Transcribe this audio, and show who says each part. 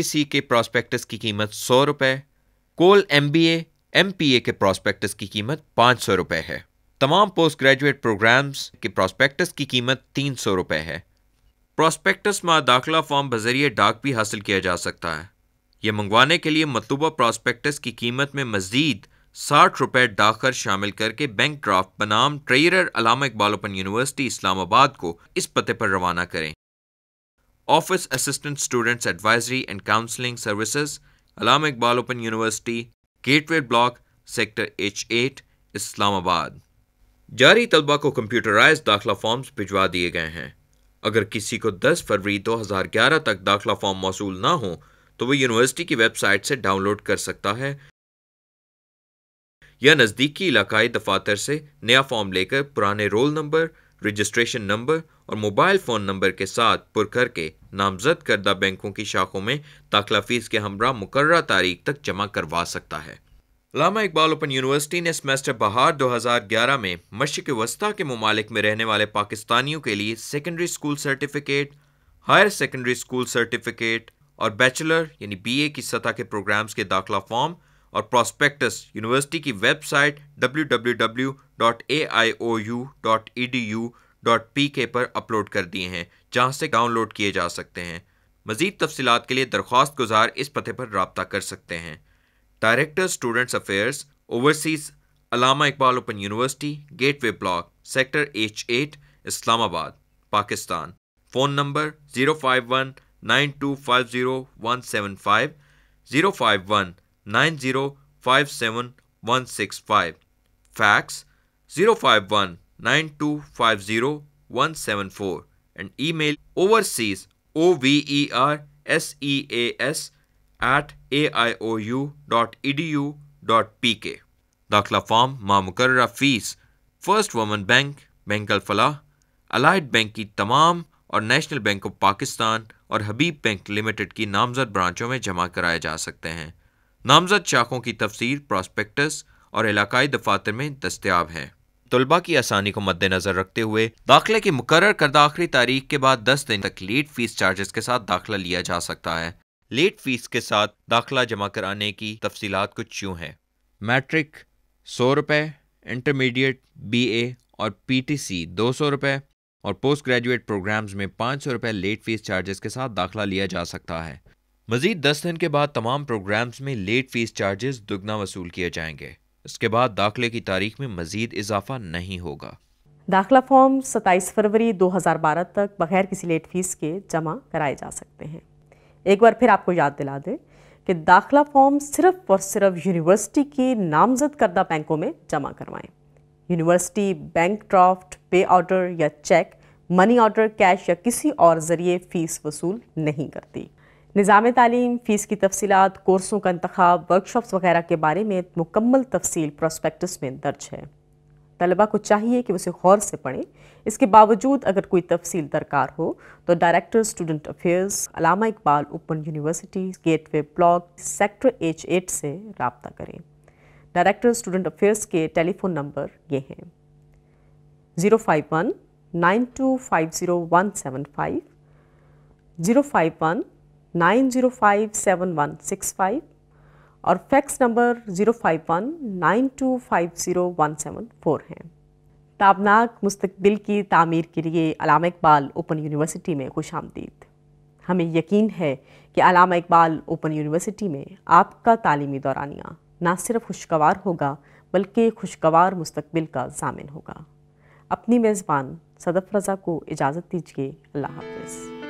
Speaker 1: सी के प्रॉस्पेक्टस की कीमत सौ रुपए कोल M B M P A के प्रॉस्पेक्टस की कीमत पाँच सौ रुपए है तमाम पोस्ट ग्रेजुएट प्रोग्राम्स के प्रॉस्पेक्टस की कीमत तीन सौ रुपए है प्रॉस्पेक्टस में दाखिला फॉर्म बजरिए डाक भी हासिल किया जा सकता है यह मंगवाने के लिए मतलूबा प्रॉस्पेक्टस की कीमत में मजीद साठ रुपए डाकर शामिल करके बैंक ड्राफ्ट बनाम treasurer Allama Iqbal open university Islamabad को इस पते पर रवाना करें Office Assistant Students Advisory and Counseling Services, Alam Iqbal Open University, Gateway Block, Sector H8, Islamabad जारी तलबा को कंप्यूटराइज दाखिला फॉर्म्स भिजवा दिए गए हैं अगर किसी को 10 फरवरी 2011 तक दाखिला फॉर्म मौसू ना हो तो वह यूनिवर्सिटी की वेबसाइट से डाउनलोड कर सकता है या नज़दीकी इलाकाई दफातर से नया फॉर्म लेकर पुराने रोल नंबर रजिस्ट्रेशन नंबर और मोबाइल फ़ोन नंबर के साथ पुर करके नामजद करदा बैंकों की शाखों में दाखिला फ़ीस के हमरा मुकर तारीख तक जमा करवा सकता है लामा इकबाल ओपन यूनिवर्सिटी ने सेमेस्टर बहार 2011 में मशरक वस्ता के ममालिक में रहने वाले पाकिस्तानियों के लिए secondary school certificate higher secondary school certificate और बैचलर यानी ए की सतह के प्रोग्राम्स के दाखिला फॉर्म और प्रॉस्पेक्टस यूनिवर्सिटी की website W dot P K पर अपलोड कर दिए हैं जहाँ से डाउनलोड किए जा सकते हैं मजीद तफसीत के लिए दरख्वास्त गुजार इस पते पर रबता कर सकते हैं director students affairs overseas Allama Iqbal open university gateway block sector H eight Islamabad Pakistan phone number zero five one nine two five zero one seven five zero five one nine zero five seven one six five fax zero five one nine two five zero one seven four and E E E mail overseas O O V R S S at A I U dot E D U dot P K दाखिला form मा मुकर्रा fee first woman bank bank Alfalah allied bank की तमाम और national bank of Pakistan और हबीब bank limited की नामजद ब्रांचों में जमा कराए जा सकते हैं नामजद शाखों की तफसीर प्रॉस्पेक्टस और इलाकाई दफातर में दस्तियाब हैं तलबा की आसानी को मद्देनजर रखते हुए दाखिले की मुकर करदा आखिरी तारीख के बाद दस दिन तक लेट फीस चार्जेस के साथ दाखिला लिया जा सकता है लेट फीस के साथ दाखिला जमा कराने की तफसीत कुछ यूँ हैं मैट्रिक सौ रुपये इंटरमीडिएट बी ए और पी टी सी दो सौ रुपये और पोस्ट ग्रेजुएट प्रोग्राम्स में पाँच सौ रुपये लेट फीस चार्जेस के साथ दाखिला लिया जा सकता है मजीद दस दिन के बाद तमाम प्रोग्राम्स में लेट फीस चार्जेस दुगना वसूल किए जाएंगे इसके बाद दाखिले की तारीख में मजीद इजाफा नहीं होगा
Speaker 2: दाखिला फॉर्म 27 फरवरी 2012 तक बगैर किसी लेट फीस के जमा कराए जा सकते हैं एक बार फिर आपको याद दिला दें कि दाखिला फॉर्म सिर्फ और सिर्फ यूनिवर्सिटी के नामजद करदा बैंकों में जमा करवाएं university bank draft pay order या चेक मनी ऑर्डर कैश या किसी और ज़रिए फ़ीस वसूल नहीं करती निज़ाम तालीम फ़ीस की तफसीत कोर्सों का इंतखब वर्कशॉप्स वगैरह के बारे में मुकम्मल तफसील प्रोस्पेक्टस में दर्ज है तलबा को चाहिए कि उसे गौर से पढ़ें इसके बावजूद अगर कोई तफसील दरकार हो तो director student affairs Allama Iqbal open university gateway block sector H eight से रबता करें डायरेक्टर स्टूडेंट अफेयर्स के टेलीफोन नंबर ये हैं zero five one nine two five zero one seven five zero five one nine zero five seven one six five और fax number zero five one nine two five zero one seven four हैं ताबनाक मुस्तबिल की तामीर के लिए अलामा Iqbal open university में खुश आमदीद हमें यकीन है कि अलामा इकबाल ओपन यूनिवर्सिटी में आपका तालीमी दौरानिया ना सिर्फ खुशगवार होगा बल्कि खुशगवार मुस्तबिल का जामिन होगा अपनी मेज़बान सदफ़ रज़ा को इजाज़त दीजिए अल्लाह हाफिज़